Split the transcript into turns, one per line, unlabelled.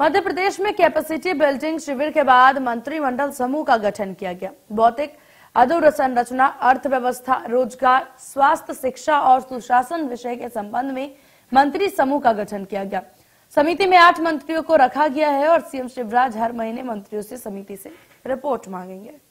मध्य प्रदेश में capacity building शिविर के बाद मंत्रिमंडल समूह का गठन किया गया भौतिक अधोसंरचना अर्थव्यवस्था रोजगार स्वास्थ्य शिक्षा और सुशासन विषय के संबंध में मंत्री समूह का गठन किया गया समिति में आठ मंत्रियों को रखा गया है और सीएम शिवराज हर महीने मंत्रियों से समिति से रिपोर्ट मांगेंगे